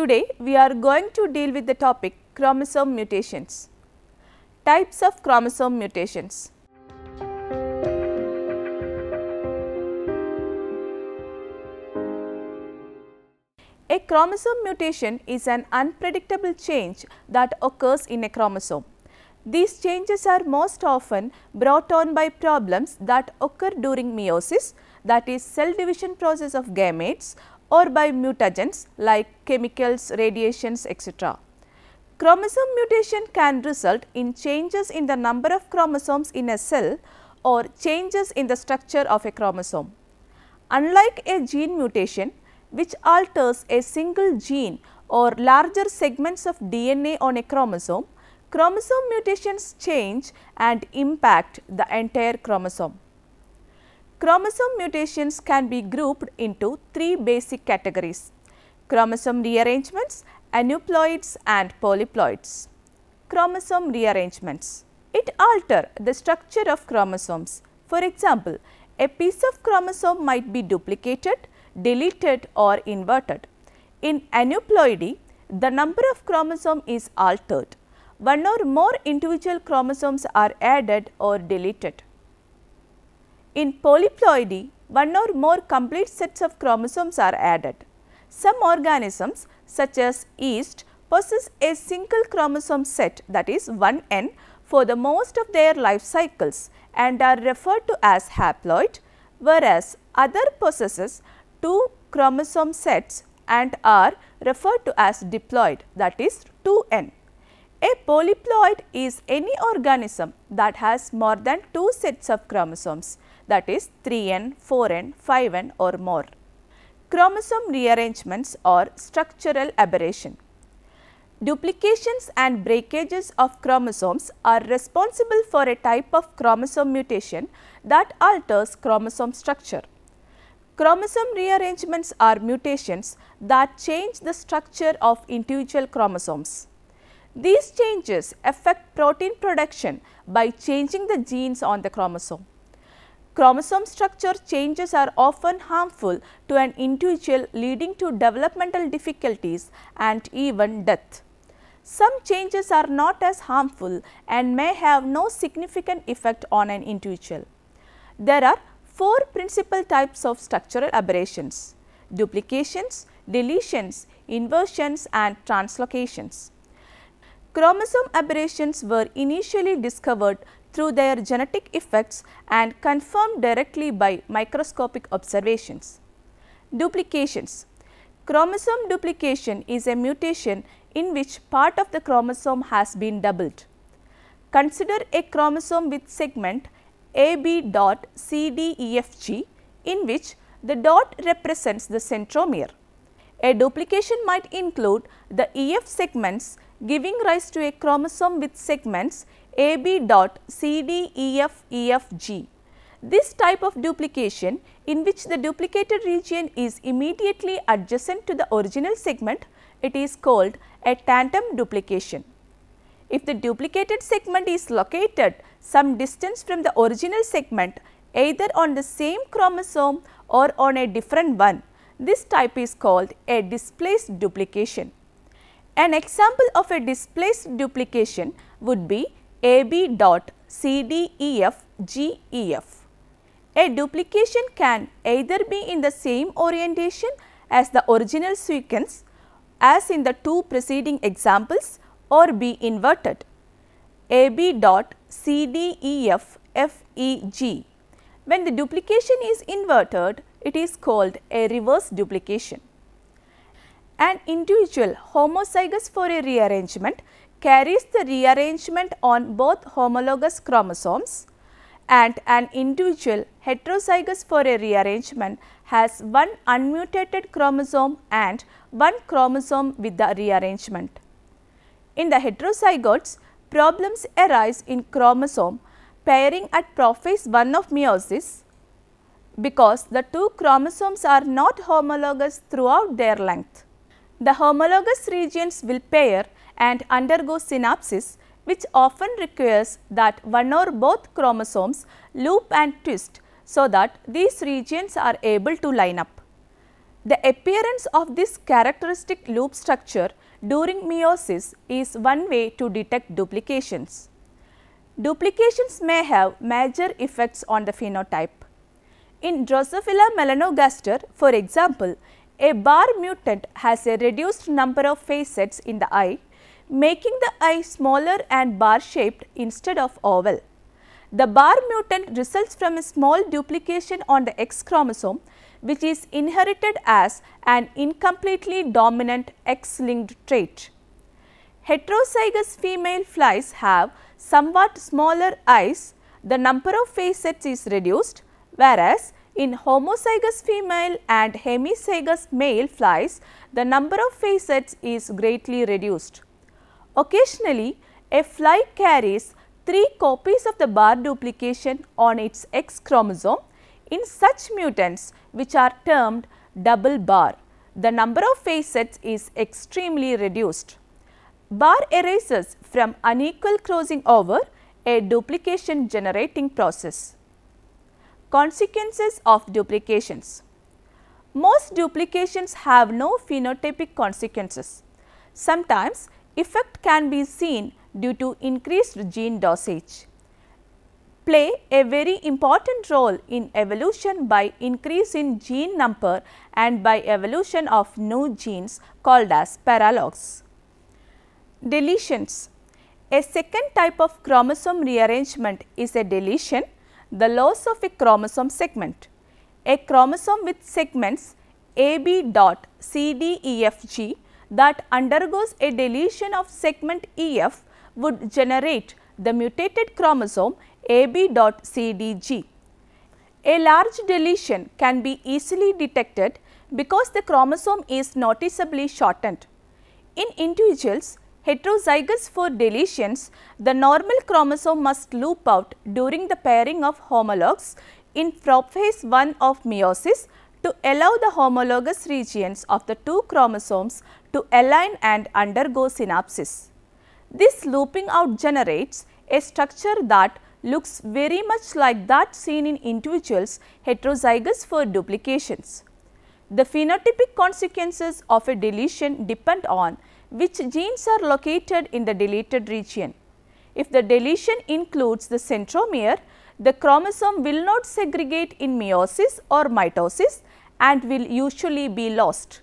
Today we are going to deal with the topic chromosome mutations. Types of chromosome mutations. A chromosome mutation is an unpredictable change that occurs in a chromosome. These changes are most often brought on by problems that occur during meiosis that is cell division process of gametes or by mutagens like chemicals, radiations, etc. Chromosome mutation can result in changes in the number of chromosomes in a cell or changes in the structure of a chromosome. Unlike a gene mutation, which alters a single gene or larger segments of DNA on a chromosome, chromosome mutations change and impact the entire chromosome. Chromosome mutations can be grouped into three basic categories, chromosome rearrangements, aneuploids and polyploids. Chromosome rearrangements. It alter the structure of chromosomes. For example, a piece of chromosome might be duplicated, deleted or inverted. In aneuploidy, the number of chromosome is altered. One or more individual chromosomes are added or deleted. In polyploidy, one or more complete sets of chromosomes are added. Some organisms such as yeast possess a single chromosome set that is 1N for the most of their life cycles and are referred to as haploid, whereas other possesses two chromosome sets and are referred to as diploid that is 2N. A polyploid is any organism that has more than two sets of chromosomes that is 3n, 4n, 5n or more. Chromosome rearrangements or structural aberration. Duplications and breakages of chromosomes are responsible for a type of chromosome mutation that alters chromosome structure. Chromosome rearrangements are mutations that change the structure of individual chromosomes. These changes affect protein production by changing the genes on the chromosome. Chromosome structure changes are often harmful to an individual leading to developmental difficulties and even death. Some changes are not as harmful and may have no significant effect on an individual. There are four principal types of structural aberrations, duplications, deletions, inversions and translocations. Chromosome aberrations were initially discovered through their genetic effects and confirmed directly by microscopic observations. Duplications Chromosome duplication is a mutation in which part of the chromosome has been doubled. Consider a chromosome with segment AB dot CDEFG in which the dot represents the centromere. A duplication might include the EF segments giving rise to a chromosome with segments AB dot CDEFEFG. This type of duplication in which the duplicated region is immediately adjacent to the original segment, it is called a tandem duplication. If the duplicated segment is located some distance from the original segment either on the same chromosome or on a different one, this type is called a displaced duplication. An example of a displaced duplication would be AB dot CDEF GEF. A duplication can either be in the same orientation as the original sequence as in the two preceding examples or be inverted. AB dot CDEF FEG. When the duplication is inverted, it is called a reverse duplication. An individual homozygous for a rearrangement carries the rearrangement on both homologous chromosomes and an individual heterozygous for a rearrangement has one unmutated chromosome and one chromosome with the rearrangement. In the heterozygotes, problems arise in chromosome pairing at prophase 1 of meiosis because the two chromosomes are not homologous throughout their length. The homologous regions will pair and undergo synapsis which often requires that one or both chromosomes loop and twist so that these regions are able to line up. The appearance of this characteristic loop structure during meiosis is one way to detect duplications. Duplications may have major effects on the phenotype. In Drosophila melanogaster, for example, a bar mutant has a reduced number of facets in the eye making the eye smaller and bar shaped instead of oval. The bar mutant results from a small duplication on the X chromosome which is inherited as an incompletely dominant X-linked trait. Heterozygous female flies have somewhat smaller eyes, the number of facets is reduced, whereas in homozygous female and hemizygous male flies, the number of facets is greatly reduced. Occasionally, a fly carries 3 copies of the bar duplication on its X chromosome in such mutants which are termed double bar. The number of facets is extremely reduced. Bar erases from unequal crossing over a duplication generating process. Consequences of duplications Most duplications have no phenotypic consequences. Sometimes Effect can be seen due to increased gene dosage. Play a very important role in evolution by increase in gene number and by evolution of new genes called as paralogs. Deletions A second type of chromosome rearrangement is a deletion, the loss of a chromosome segment. A chromosome with segments AB dot CDEFG that undergoes a deletion of segment EF would generate the mutated chromosome AB.CDG. A large deletion can be easily detected because the chromosome is noticeably shortened. In individuals heterozygous for deletions, the normal chromosome must loop out during the pairing of homologs in prophase 1 of meiosis to allow the homologous regions of the two chromosomes to align and undergo synapsis. This looping out generates a structure that looks very much like that seen in individuals heterozygous for duplications. The phenotypic consequences of a deletion depend on which genes are located in the deleted region. If the deletion includes the centromere, the chromosome will not segregate in meiosis or mitosis and will usually be lost.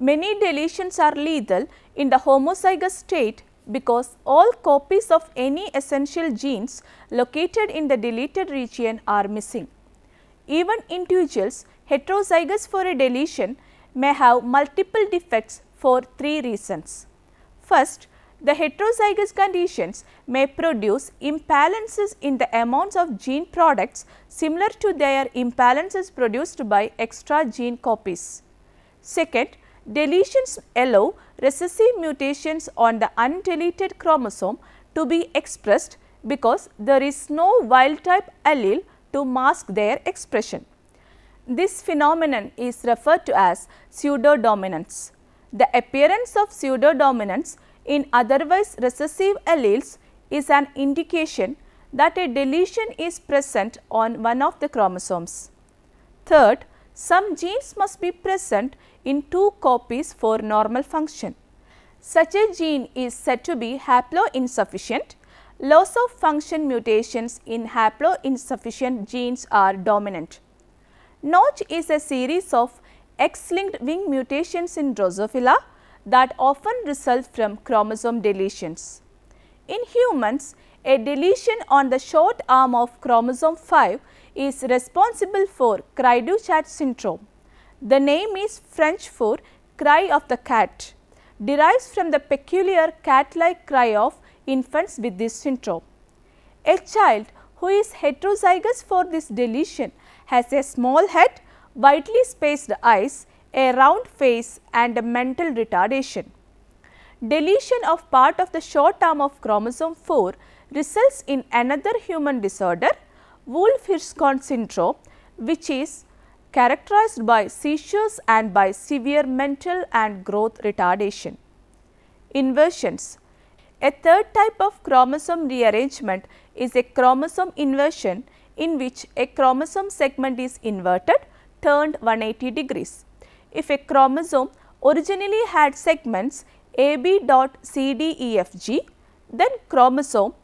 Many deletions are lethal in the homozygous state because all copies of any essential genes located in the deleted region are missing. Even individuals heterozygous for a deletion may have multiple defects for three reasons. First, the heterozygous conditions may produce imbalances in the amounts of gene products similar to their imbalances produced by extra gene copies. Second, deletions allow recessive mutations on the undeleted chromosome to be expressed because there is no wild type allele to mask their expression. This phenomenon is referred to as pseudo dominance. The appearance of pseudo dominance in otherwise recessive alleles is an indication that a deletion is present on one of the chromosomes. Third, some genes must be present in two copies for normal function. Such a gene is said to be haploinsufficient. Loss of function mutations in haploinsufficient genes are dominant. Notch is a series of X-linked wing mutations in Drosophila that often result from chromosome deletions. In humans, a deletion on the short arm of chromosome 5 is responsible for cri du chat syndrome. The name is French for cry of the cat, derives from the peculiar cat-like cry of infants with this syndrome. A child who is heterozygous for this deletion has a small head, widely spaced eyes, a round face and a mental retardation. Deletion of part of the short arm of chromosome 4 results in another human disorder Wolff-Hirschhorn syndrome which is characterized by seizures and by severe mental and growth retardation. Inversions A third type of chromosome rearrangement is a chromosome inversion in which a chromosome segment is inverted turned 180 degrees if a chromosome originally had segments C D E F G, then chromosome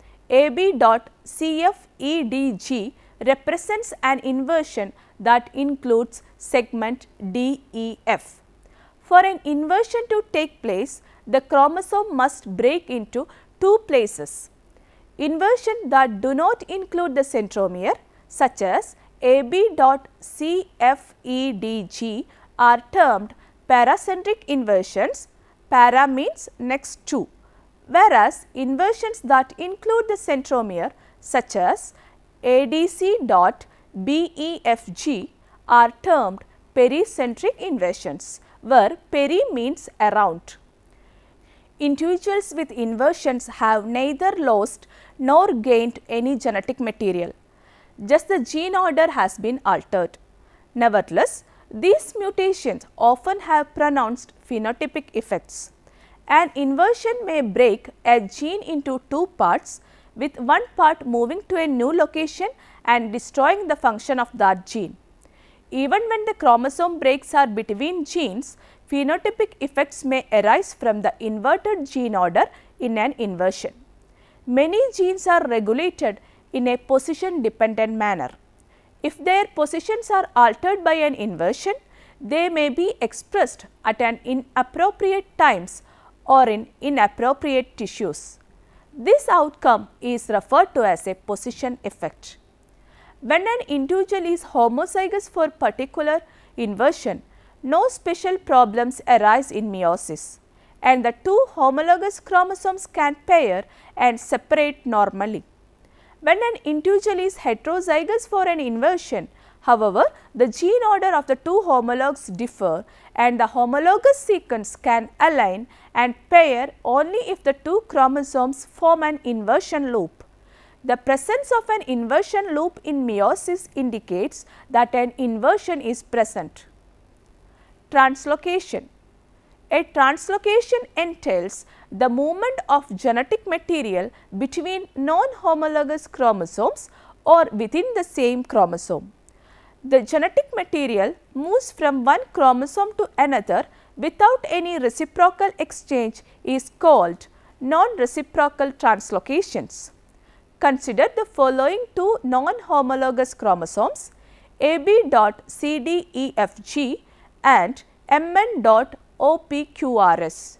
C F E D G represents an inversion that includes segment DEF. For an inversion to take place, the chromosome must break into two places. Inversion that do not include the centromere such as C F E D G are termed paracentric inversions, para means next to, whereas inversions that include the centromere such as ADC dot BEFG are termed pericentric inversions, where peri means around. Individuals with inversions have neither lost nor gained any genetic material. Just the gene order has been altered. Nevertheless, these mutations often have pronounced phenotypic effects. An inversion may break a gene into two parts with one part moving to a new location and destroying the function of that gene. Even when the chromosome breaks are between genes, phenotypic effects may arise from the inverted gene order in an inversion. Many genes are regulated in a position dependent manner. If their positions are altered by an inversion, they may be expressed at an inappropriate times or in inappropriate tissues. This outcome is referred to as a position effect. When an individual is homozygous for particular inversion, no special problems arise in meiosis and the two homologous chromosomes can pair and separate normally when an individual is heterozygous for an inversion. However, the gene order of the two homologs differ and the homologous sequence can align and pair only if the two chromosomes form an inversion loop. The presence of an inversion loop in meiosis indicates that an inversion is present. Translocation a translocation entails the movement of genetic material between non-homologous chromosomes or within the same chromosome. The genetic material moves from one chromosome to another without any reciprocal exchange is called non-reciprocal translocations. Consider the following two non-homologous chromosomes AB.CDEFG and dot. OPQRS.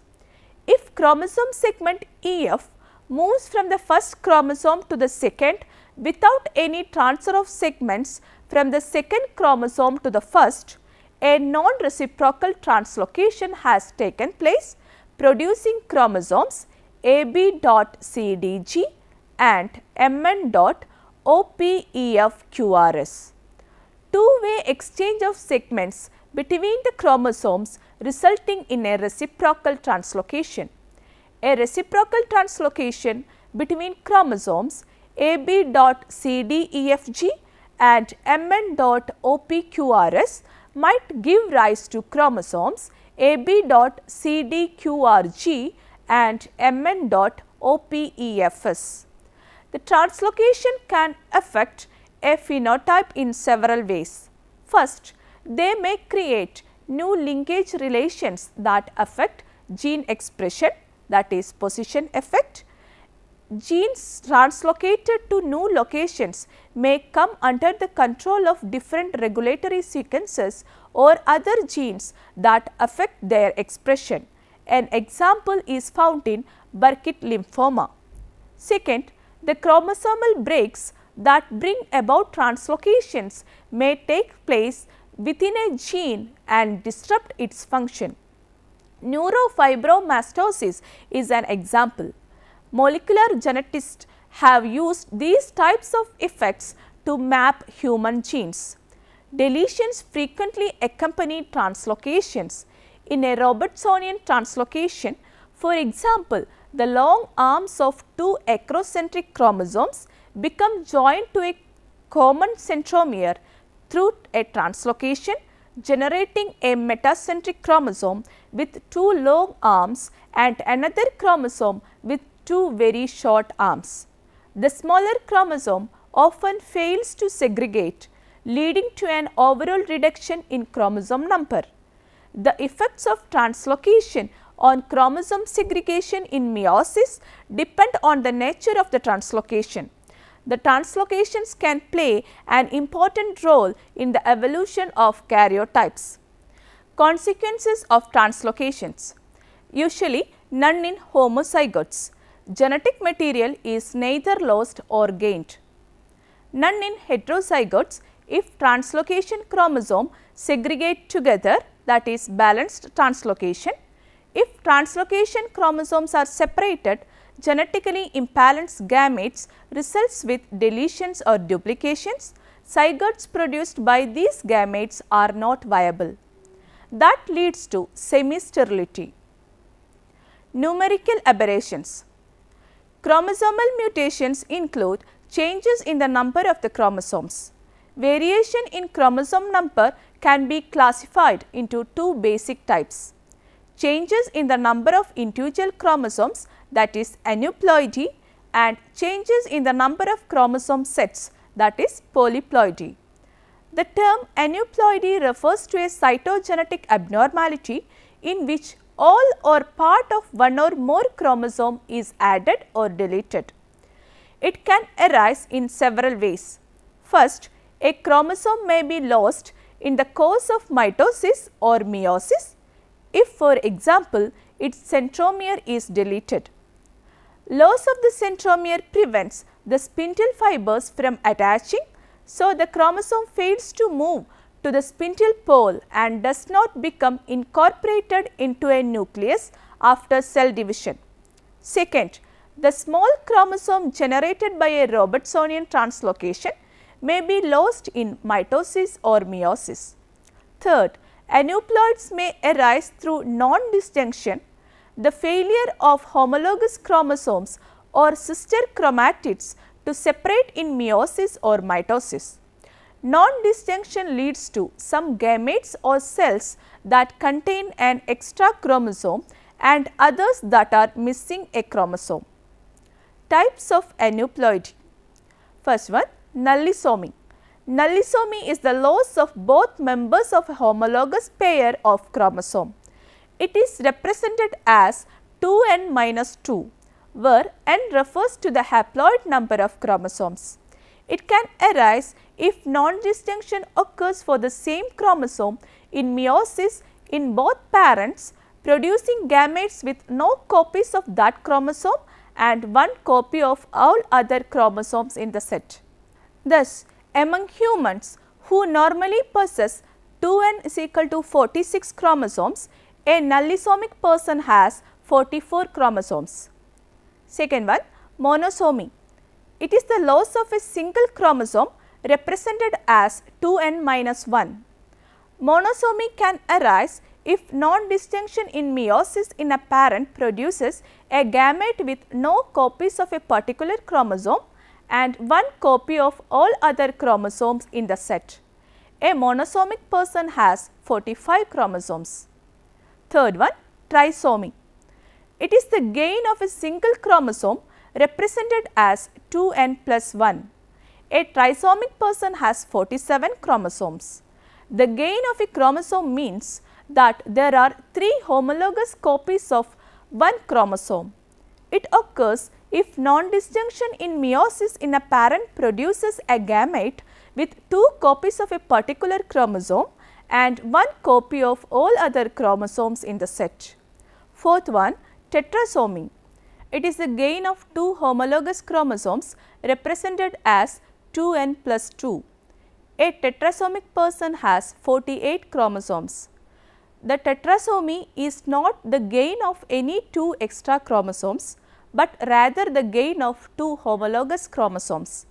If chromosome segment EF moves from the first chromosome to the second without any transfer of segments from the second chromosome to the first, a non-reciprocal translocation has taken place producing chromosomes AB dot CDG and MN dot OPEFQRS. Two-way exchange of segments between the chromosomes resulting in a reciprocal translocation. A reciprocal translocation between chromosomes AB dot CDEFG and MN dot OPQRS might give rise to chromosomes AB dot CDQRG and MN dot OPEFS. The translocation can affect a phenotype in several ways. First, they may create new linkage relations that affect gene expression that is position effect. Genes translocated to new locations may come under the control of different regulatory sequences or other genes that affect their expression. An example is found in Burkitt lymphoma. Second, the chromosomal breaks that bring about translocations may take place within a gene and disrupt its function. Neurofibromatosis is an example. Molecular geneticists have used these types of effects to map human genes. Deletions frequently accompany translocations. In a Robertsonian translocation, for example, the long arms of two acrocentric chromosomes become joined to a common centromere through a translocation generating a metacentric chromosome with two long arms and another chromosome with two very short arms. The smaller chromosome often fails to segregate leading to an overall reduction in chromosome number. The effects of translocation on chromosome segregation in meiosis depend on the nature of the translocation the translocations can play an important role in the evolution of karyotypes. Consequences of translocations Usually none in homozygotes. Genetic material is neither lost or gained. None in heterozygotes if translocation chromosome segregate together that is balanced translocation. If translocation chromosomes are separated genetically imbalanced gametes results with deletions or duplications, zygotes produced by these gametes are not viable. That leads to semi-sterility. Numerical aberrations. Chromosomal mutations include changes in the number of the chromosomes. Variation in chromosome number can be classified into two basic types. Changes in the number of individual chromosomes that is aneuploidy and changes in the number of chromosome sets that is polyploidy. The term aneuploidy refers to a cytogenetic abnormality in which all or part of one or more chromosome is added or deleted. It can arise in several ways. First, a chromosome may be lost in the course of mitosis or meiosis if for example, its centromere is deleted. Loss of the centromere prevents the spindle fibers from attaching, so the chromosome fails to move to the spindle pole and does not become incorporated into a nucleus after cell division. Second, the small chromosome generated by a Robertsonian translocation may be lost in mitosis or meiosis. Third, aneuploids may arise through non-disjunction the failure of homologous chromosomes or sister chromatids to separate in meiosis or mitosis. Non-disjunction leads to some gametes or cells that contain an extra chromosome and others that are missing a chromosome. Types of aneuploidy. First one, nullisomy. Nullisomy is the loss of both members of a homologous pair of chromosome. It is represented as 2n minus 2 where n refers to the haploid number of chromosomes. It can arise if non-distinction occurs for the same chromosome in meiosis in both parents producing gametes with no copies of that chromosome and one copy of all other chromosomes in the set. Thus, among humans who normally possess 2n is equal to 46 chromosomes, a nullisomic person has 44 chromosomes. Second one, monosomy. It is the loss of a single chromosome represented as 2n minus 1. Monosomy can arise if non-distinction in meiosis in a parent produces a gamete with no copies of a particular chromosome and one copy of all other chromosomes in the set. A monosomic person has 45 chromosomes. Third one, trisomy. It is the gain of a single chromosome represented as 2n plus 1. A trisomic person has 47 chromosomes. The gain of a chromosome means that there are 3 homologous copies of one chromosome. It occurs if non-disjunction in meiosis in a parent produces a gamete with 2 copies of a particular chromosome and one copy of all other chromosomes in the set. Fourth one, tetrasomy. It is the gain of two homologous chromosomes represented as 2n plus 2. A tetrasomic person has 48 chromosomes. The tetrasomy is not the gain of any two extra chromosomes, but rather the gain of two homologous chromosomes.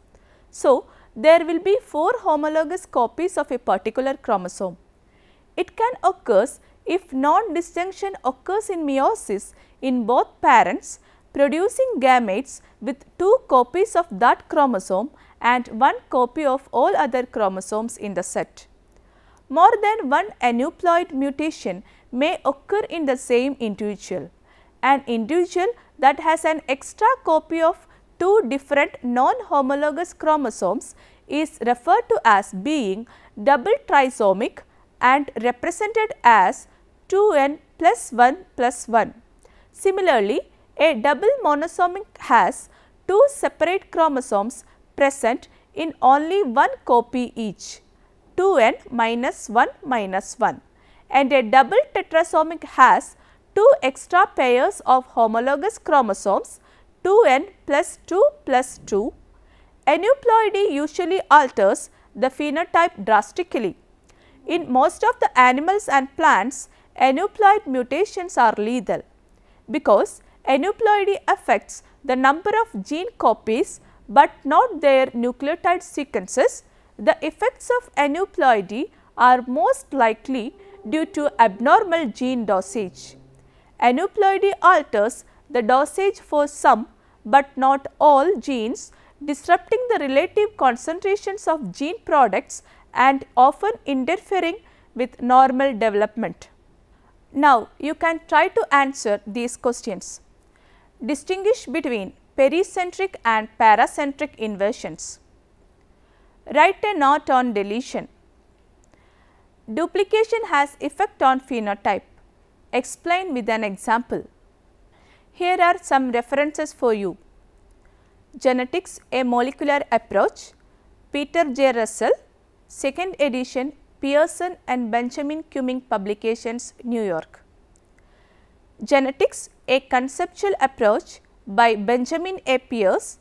So, there will be 4 homologous copies of a particular chromosome. It can occur if non-disjunction occurs in meiosis in both parents producing gametes with two copies of that chromosome and one copy of all other chromosomes in the set. More than one aneuploid mutation may occur in the same individual. An individual that has an extra copy of two different non-homologous chromosomes is referred to as being double trisomic and represented as 2n plus 1 plus 1. Similarly, a double monosomic has two separate chromosomes present in only one copy each 2n minus 1 minus 1 and a double tetrasomic has two extra pairs of homologous chromosomes 2n plus 2 plus 2. Aneuploidy usually alters the phenotype drastically in most of the animals and plants, aneuploid mutations are lethal because aneuploidy affects the number of gene copies but not their nucleotide sequences. The effects of aneuploidy are most likely due to abnormal gene dosage. Aneuploidy alters the dosage for some but not all genes disrupting the relative concentrations of gene products and often interfering with normal development. Now, you can try to answer these questions. Distinguish between pericentric and paracentric inversions. Write a note on deletion. Duplication has effect on phenotype. Explain with an example. Here are some references for you. Genetics, a molecular approach, Peter J. Russell, Second edition Pearson and Benjamin Cumming Publications, New York. Genetics A Conceptual Approach by Benjamin A. Pierce,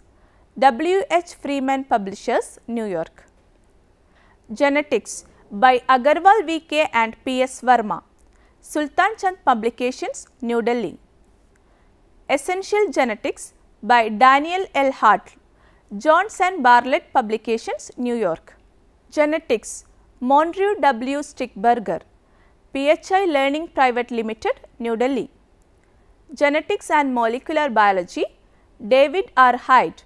W. H. Freeman Publishers, New York. Genetics by Agarwal V. K. and P. S. Verma, Sultan Chand Publications, New Delhi. Essential Genetics by Daniel L. Hart, Johnson Bartlett Publications, New York. Genetics Monrew W. Stickberger PHI Learning Private Limited New Delhi Genetics and Molecular Biology David R. Hyde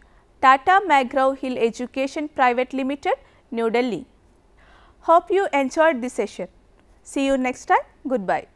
Tata McGraw-Hill Education Private Limited New Delhi Hope you enjoyed this session. See you next time. Goodbye.